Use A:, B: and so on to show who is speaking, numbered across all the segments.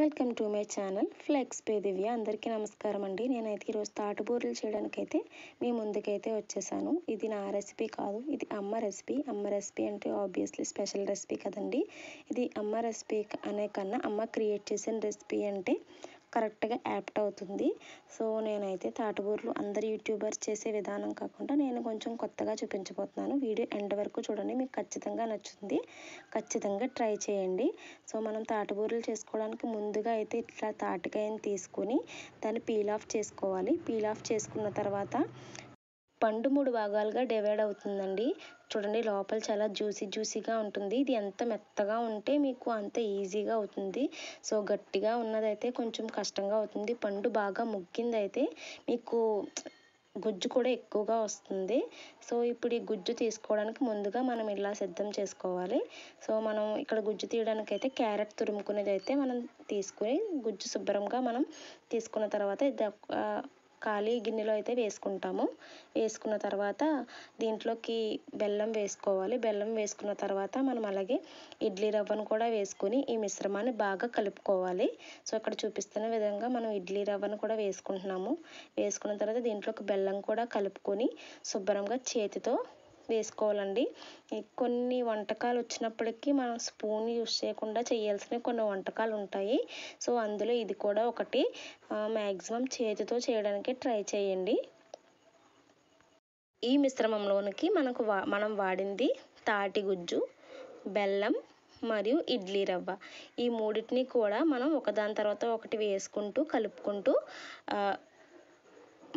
A: welcome to my channel Flex Pay Divya అందరికీ నమస్కారం అండి నేనైతే ఈరోజు తాటుబూరలు చేయడానికైతే మీ ముందుకైతే వచ్చేసాను ఇది నా రెసిపీ కాదు ఇది అమ్మ రెసిపీ అమ్మ రెసిపీ అంటే ఆబ్వియస్లీ స్పెషల్ రెసిపీ కదండి ఇది అమ్మ రెసిపీ అనే కన్నా అమ్మ క్రియేట్ చేసిన రెసిపీ అంటే కరెక్ట్గా యాప్ట్ అవుతుంది సో నేనైతే తాటబూర్లు అందరు యూట్యూబర్స్ చేసే విధానం కాకుండా నేను కొంచెం కొత్తగా చూపించబోతున్నాను వీడియో ఎండ్ వరకు చూడండి మీకు ఖచ్చితంగా నచ్చుతుంది ఖచ్చితంగా ట్రై చేయండి సో మనం తాటబూరలు చేసుకోవడానికి ముందుగా అయితే ఇట్లా తాటికాయని తీసుకుని దాన్ని పీల్ ఆఫ్ చేసుకోవాలి పీల్ ఆఫ్ చేసుకున్న తర్వాత పండు మూడు భాగాలుగా డివైడ్ అవుతుందండి చూడండి లోపల చాలా జ్యూసీ జ్యూసీగా ఉంటుంది ఇది ఎంత మెత్తగా ఉంటే మీకు అంత ఈజీగా అవుతుంది సో గట్టిగా ఉన్నదైతే కొంచెం కష్టంగా అవుతుంది పండు బాగా ముగ్గిందైతే మీకు గుజ్జు కూడా ఎక్కువగా వస్తుంది సో ఇప్పుడు ఈ గుజ్జు తీసుకోవడానికి ముందుగా మనం ఇలా సిద్ధం చేసుకోవాలి సో మనం ఇక్కడ గుజ్జు తీయడానికి అయితే క్యారెట్ తురుముకునేది అయితే మనం తీసుకుని గుజ్జు శుభ్రంగా మనం తీసుకున్న తర్వాత ఇది ఖాళీ గిన్నెలో అయితే వేసుకుంటాము వేసుకున్న తర్వాత దీంట్లోకి బెల్లం వేసుకోవాలి బెల్లం వేసుకున్న తర్వాత మనం అలాగే ఇడ్లీ రవ్వను కూడా వేసుకుని ఈ మిశ్రమాన్ని బాగా కలుపుకోవాలి సో ఇక్కడ చూపిస్తున్న విధంగా మనం ఇడ్లీ రవ్వను కూడా వేసుకుంటున్నాము వేసుకున్న తర్వాత దీంట్లోకి బెల్లం కూడా కలుపుకొని శుభ్రంగా చేతితో వేసుకోవాలండి కొన్ని వంటకాలు వచ్చినప్పటికీ మనం స్పూన్ యూస్ చేయకుండా చేయాల్సిన కొన్ని వంటకాలు ఉంటాయి సో అందులో ఇది కూడా ఒకటి మ్యాక్సిమం చేతితో చేయడానికి ట్రై చేయండి ఈ మిశ్రమంలోనికి మనకు వా మనం వాడింది తాటి గుజ్జు బెల్లం మరియు ఇడ్లీ రవ్వ ఈ మూడింటిని కూడా మనం ఒకదాని తర్వాత ఒకటి వేసుకుంటూ కలుపుకుంటూ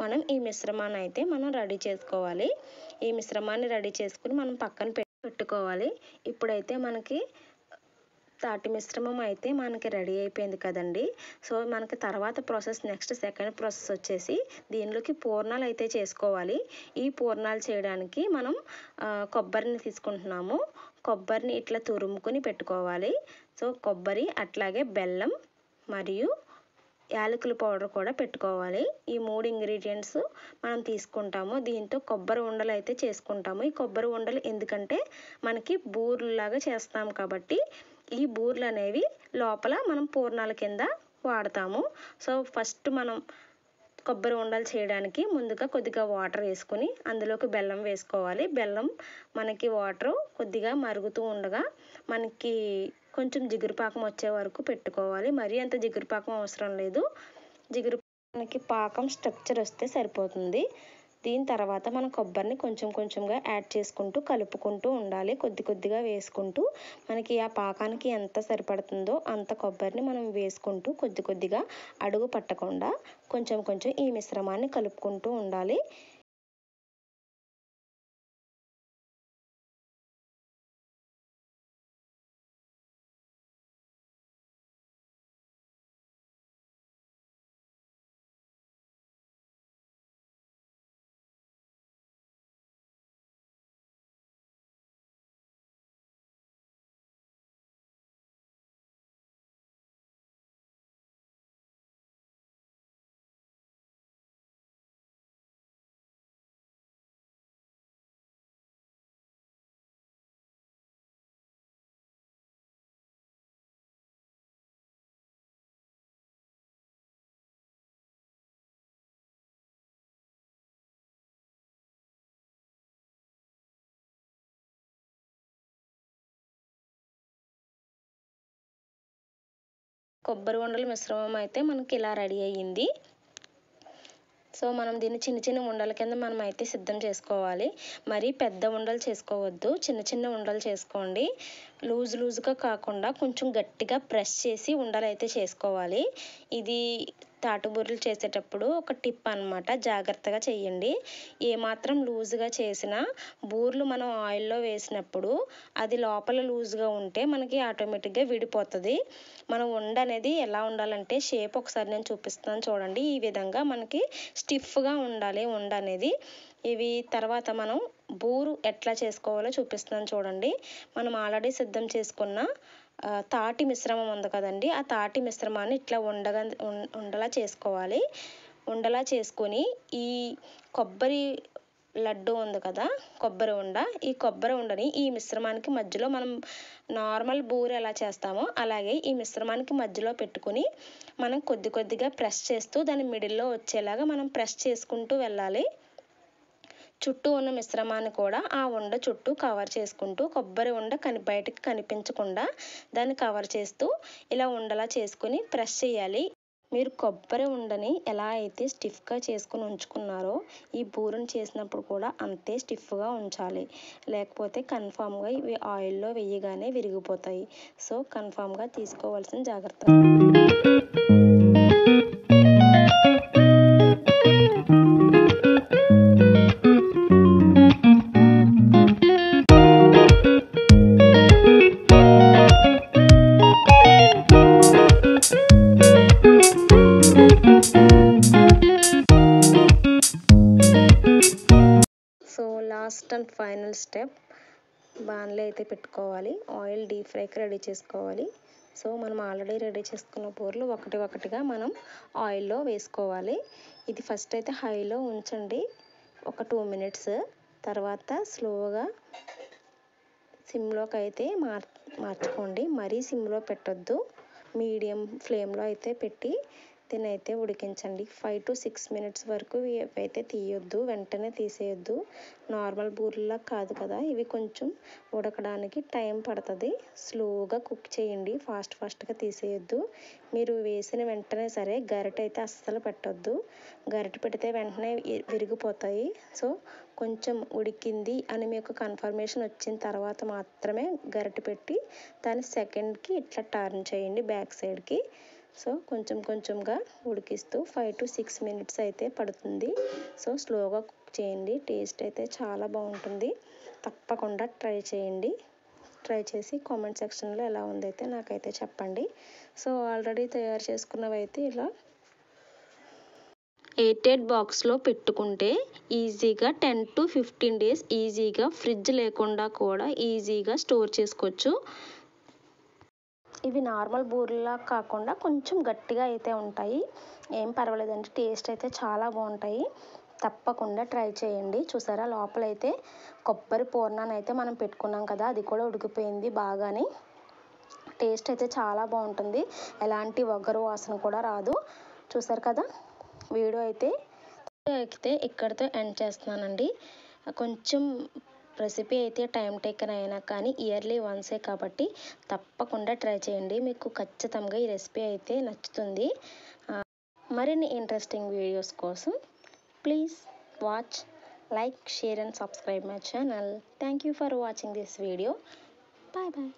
A: మనం ఈ మిశ్రమాన్ని అయితే మనం రెడీ చేసుకోవాలి ఈ మిశ్రమాన్ని రెడీ చేసుకుని మనం పక్కన పెట్టుకోవాలి ఇప్పుడైతే మనకి తాటి మిశ్రమం అయితే మనకి రెడీ అయిపోయింది కదండి సో మనకి తర్వాత ప్రాసెస్ నెక్స్ట్ సెకండ్ ప్రాసెస్ వచ్చేసి దీనిలోకి పూర్ణాలు అయితే చేసుకోవాలి ఈ పూర్ణాలు చేయడానికి మనం కొబ్బరిని తీసుకుంటున్నాము కొబ్బరిని ఇట్లా తురుముకుని పెట్టుకోవాలి సో కొబ్బరి అట్లాగే బెల్లం మరియు యాలకుల పౌడర్ కూడా పెట్టుకోవాలి ఈ మూడు ఇంగ్రీడియంట్స్ మనం తీసుకుంటాము దీంతో కొబ్బరి ఉండలు అయితే చేసుకుంటాము ఈ కొబ్బరి ఉండలు ఎందుకంటే మనకి బూర్లాగా చేస్తాం కాబట్టి ఈ బూర్లు అనేవి లోపల మనం పూర్ణాల కింద వాడతాము సో ఫస్ట్ మనం కొబ్బరి ఉండలు చేయడానికి ముందుగా కొద్దిగా వాటర్ వేసుకుని అందులోకి బెల్లం వేసుకోవాలి బెల్లం మనకి వాటర్ కొద్దిగా మరుగుతూ ఉండగా మనకి కొంచెం జిగురుపాకం వచ్చే వరకు పెట్టుకోవాలి మరీ అంత జిగురుపాకం అవసరం లేదు జిగురు మనకి పాకం స్ట్రక్చర్ వస్తే సరిపోతుంది దీని తర్వాత మనం కొబ్బరిని కొంచెం కొంచెంగా యాడ్ చేసుకుంటూ కలుపుకుంటూ ఉండాలి కొద్ది కొద్దిగా వేసుకుంటూ మనకి ఆ పాకానికి ఎంత సరిపడుతుందో అంత కొబ్బరిని మనం వేసుకుంటూ కొద్ది కొద్దిగా అడుగు పట్టకుండా కొంచెం కొంచెం ఈ మిశ్రమాన్ని కలుపుకుంటూ ఉండాలి కొబ్బరి ఉండలు మిశ్రమం అయితే మనకి ఇలా రెడీ అయ్యింది సో మనం దీన్ని చిన్న చిన్న ఉండల కింద మనం అయితే సిద్ధం చేసుకోవాలి మరీ పెద్ద ఉండలు చేసుకోవద్దు చిన్న చిన్న ఉండలు చేసుకోండి లూజ్ లూజ్గా కాకుండా కొంచెం గట్టిగా ప్రెస్ చేసి ఉండలైతే చేసుకోవాలి ఇది తాటుబూరలు చేసేటప్పుడు ఒక టిప్ అనమాట జాగ్రత్తగా చేయండి ఏమాత్రం లూజ్గా చేసినా బూరలు మనం ఆయిల్లో వేసినప్పుడు అది లోపల లూజ్గా ఉంటే మనకి ఆటోమేటిక్గా విడిపోతుంది మనం ఉండ అనేది ఎలా ఉండాలంటే షేప్ ఒకసారి నేను చూపిస్తాను చూడండి ఈ విధంగా మనకి స్టిఫ్గా ఉండాలి ఉండ అనేది ఇవి తర్వాత మనం బూరు ఎట్లా చేసుకోవాలో చూపిస్తున్నాను చూడండి మనం ఆల్రెడీ సిద్ధం చేసుకున్న తాటి మిశ్రమం ఉంది కదండి ఆ తాటి మిశ్రమాన్ని ఇట్లా ఉండగా ఉండలా చేసుకోవాలి ఉండలా చేసుకొని ఈ కొబ్బరి లడ్డు ఉంది కదా కొబ్బరి ఉండ ఈ కొబ్బరి ఉండని ఈ మిశ్రమానికి మధ్యలో మనం నార్మల్ బూరె ఎలా చేస్తామో అలాగే ఈ మిశ్రమానికి మధ్యలో పెట్టుకుని మనం కొద్ది కొద్దిగా ప్రెస్ చేస్తూ దాని మిడిల్లో వచ్చేలాగా మనం ప్రెస్ చేసుకుంటూ వెళ్ళాలి చుట్టూ ఉన్న మిశ్రమాన్ని కూడా ఆ ఉండ చుట్టూ కవర్ చేసుకుంటూ కొబ్బరి ఉండ కని బయటకు కనిపించకుండా దాన్ని కవర్ చేస్తూ ఇలా ఉండలా చేసుకుని ప్రెస్ చేయాలి మీరు కొబ్బరి ఉండని ఎలా అయితే స్టిఫ్గా చేసుకుని ఉంచుకున్నారో ఈ బూరను చేసినప్పుడు కూడా అంతే స్టిఫ్గా ఉంచాలి లేకపోతే కన్ఫామ్గా ఇవి ఆయిల్లో వేయగానే విరిగిపోతాయి సో కన్ఫామ్గా తీసుకోవాల్సిన జాగ్రత్త ఫైనల్ స్టెప్ బాణలే అయితే పెట్టుకోవాలి ఆయిల్ డీప్ ఫ్రైకి రెడీ చేసుకోవాలి సో మనం ఆల్రెడీ రెడీ చేసుకున్న పూరలు ఒకటి ఒకటిగా మనం ఆయిల్లో వేసుకోవాలి ఇది ఫస్ట్ అయితే హైలో ఉంచండి ఒక టూ మినిట్స్ తర్వాత స్లోగా సిమ్లోకి అయితే మార్ మార్చుకోండి మరీ సిమ్లో పెట్టొద్దు మీడియం ఫ్లేమ్లో అయితే పెట్టి అయితే ఉడికించండి ఫైవ్ టు సిక్స్ మినిట్స్ వరకు అయితే తీయొద్దు వెంటనే తీసేయొద్దు నార్మల్ బూరెలా కాదు కదా ఇవి కొంచెం ఉడకడానికి టైం పడుతుంది స్లోగా కుక్ చేయండి ఫాస్ట్ ఫాస్ట్గా తీసేయొద్దు మీరు వేసిన వెంటనే సరే గరిట అయితే అస్సలు పెట్టొద్దు గరిట పెడితే వెంటనే విరిగిపోతాయి సో కొంచెం ఉడికింది అని మీకు కన్ఫర్మేషన్ వచ్చిన తర్వాత మాత్రమే గరిట పెట్టి దాన్ని సెకండ్కి ఇట్లా టర్న్ చేయండి బ్యాక్ సైడ్కి సో కొంచెం కొంచెంగా ఉడికిస్తూ ఫైవ్ టు సిక్స్ మినిట్స్ అయితే పడుతుంది సో స్లోగా కుక్ చేయండి టేస్ట్ అయితే చాలా బాగుంటుంది తప్పకుండా ట్రై చేయండి ట్రై చేసి కామెంట్ సెక్షన్లో ఎలా ఉందైతే నాకైతే చెప్పండి సో ఆల్రెడీ తయారు చేసుకున్నవైతే ఇలా ఎయిటెడ్ బాక్స్లో పెట్టుకుంటే ఈజీగా టెన్ టు ఫిఫ్టీన్ డేస్ ఈజీగా ఫ్రిడ్జ్ లేకుండా కూడా ఈజీగా స్టోర్ చేసుకోవచ్చు ఇవి నార్మల్ బూరెలా కాకుండా కొంచెం గట్టిగా అయితే ఉంటాయి ఏం పర్వాలేదండి టేస్ట్ అయితే చాలా బాగుంటాయి తప్పకుండా ట్రై చేయండి చూసారా లోపలైతే కొబ్బరి పూర్ణాన్ని అయితే మనం పెట్టుకున్నాం కదా అది కూడా ఉడికిపోయింది బాగానే టేస్ట్ అయితే చాలా బాగుంటుంది ఎలాంటి వగరు వాసన కూడా రాదు చూసారు కదా వీడియో అయితే ఎక్కితే ఇక్కడితో ఎండ్ చేస్తున్నానండి కొంచెం రెసిపీ అయితే టైం టేకన్ అయినా కానీ ఇయర్లీ వన్సే కాబట్టి తప్పకుండా ట్రై చేయండి మీకు ఖచ్చితంగా ఈ రెసిపీ అయితే నచ్చుతుంది మరిన్ని ఇంట్రెస్టింగ్ వీడియోస్ కోసం please watch like share and subscribe my channel thank you for watching this video bye bye